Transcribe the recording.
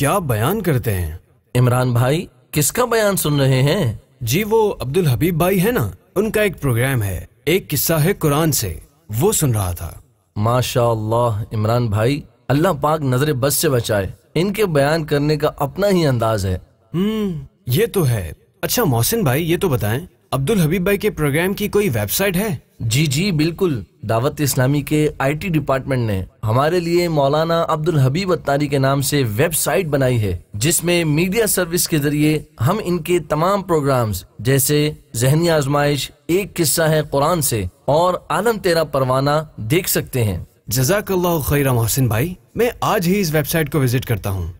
क्या बयान करते हैं इमरान भाई किसका बयान सुन रहे हैं जी वो अब्दुल हबीब भाई है ना उनका एक प्रोग्राम है एक किस्सा है कुरान से वो सुन रहा था माशा इमरान भाई अल्लाह पाक नजर बस से बचाए इनके बयान करने का अपना ही अंदाज है हम्म ये तो है अच्छा मोहसिन भाई ये तो बताएं अब्दुल हबीब भाई के प्रोग्राम की कोई वेबसाइट है जी जी बिल्कुल दावत इस्लामी के आईटी डिपार्टमेंट ने हमारे लिए मौलाना अब्दुल हबीब अत्तारी के नाम से वेबसाइट बनाई है जिसमें मीडिया सर्विस के जरिए हम इनके तमाम प्रोग्राम्स जैसे जहनी आजमाइश एक किस्सा है कुरान से और आलम तेरा परवाना देख सकते हैं जजाकल्ला खैरा मोहसिन भाई मैं आज ही इस वेबसाइट को विजिट करता हूँ